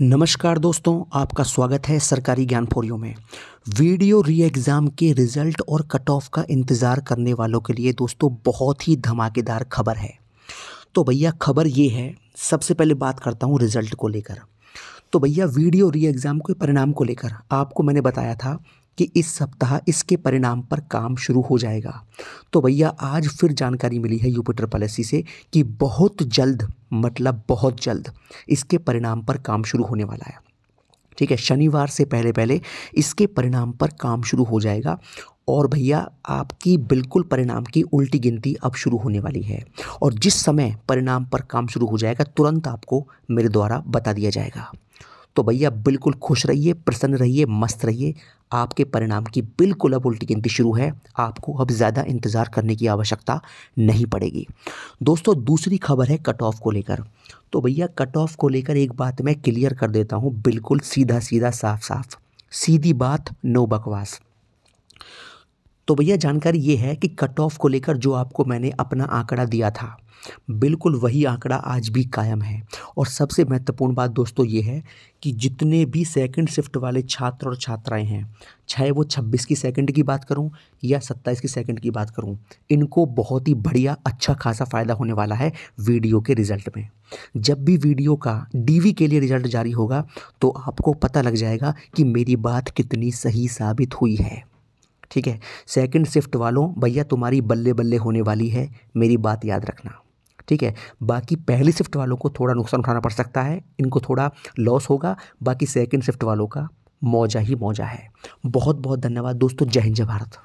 नमस्कार दोस्तों आपका स्वागत है सरकारी ज्ञान फोरियो में वीडियो री एग्ज़ाम के रिज़ल्ट और कट ऑफ का इंतज़ार करने वालों के लिए दोस्तों बहुत ही धमाकेदार खबर है तो भैया खबर ये है सबसे पहले बात करता हूँ रिज़ल्ट को लेकर तो भैया वीडियो री एग्ज़ाम के परिणाम को लेकर आपको मैंने बताया था कि इस सप्ताह इसके परिणाम पर काम शुरू हो जाएगा तो भैया आज फिर जानकारी मिली है यूपिटर पॉलिसी से कि बहुत जल्द मतलब बहुत जल्द इसके परिणाम पर काम शुरू होने वाला है ठीक है शनिवार से पहले पहले इसके परिणाम पर काम शुरू हो जाएगा और भैया आपकी बिल्कुल परिणाम की उल्टी गिनती अब शुरू होने वाली है और जिस समय परिणाम पर काम शुरू हो जाएगा तुरंत आपको मेरे द्वारा बता दिया जाएगा तो भैया बिल्कुल खुश रहिए प्रसन्न रहिए मस्त रहिए आपके परिणाम की बिल्कुल अब उल्टी गिनती शुरू है आपको अब ज़्यादा इंतज़ार करने की आवश्यकता नहीं पड़ेगी दोस्तों दूसरी खबर है कट ऑफ को लेकर तो भैया कट ऑफ को लेकर एक बात मैं क्लियर कर देता हूँ बिल्कुल सीधा सीधा साफ साफ सीधी बात नो बकवास तो भैया जानकारी ये है कि कट ऑफ को लेकर जो आपको मैंने अपना आंकड़ा दिया था बिल्कुल वही आंकड़ा आज भी कायम है और सबसे महत्वपूर्ण बात दोस्तों ये है कि जितने भी सेकंड शिफ्ट वाले छात्र और छात्राएं हैं चाहे वो 26 की सेकंड की बात करूं या 27 की सेकंड की बात करूं इनको बहुत ही बढ़िया अच्छा खासा फ़ायदा होने वाला है वीडियो के रिज़ल्ट में जब भी वीडियो का डीवी के लिए रिज़ल्ट जारी होगा तो आपको पता लग जाएगा कि मेरी बात कितनी सही साबित हुई है ठीक है सेकंड शिफ्ट वालों भैया तुम्हारी बल्ले बल्ले होने वाली है मेरी बात याद रखना ठीक है बाकी पहली शिफ्ट वालों को थोड़ा नुकसान उठाना पड़ सकता है इनको थोड़ा लॉस होगा बाकी सेकंड शिफ्ट वालों का मौजा ही मौजा है बहुत बहुत धन्यवाद दोस्तों जय हिंद जय भारत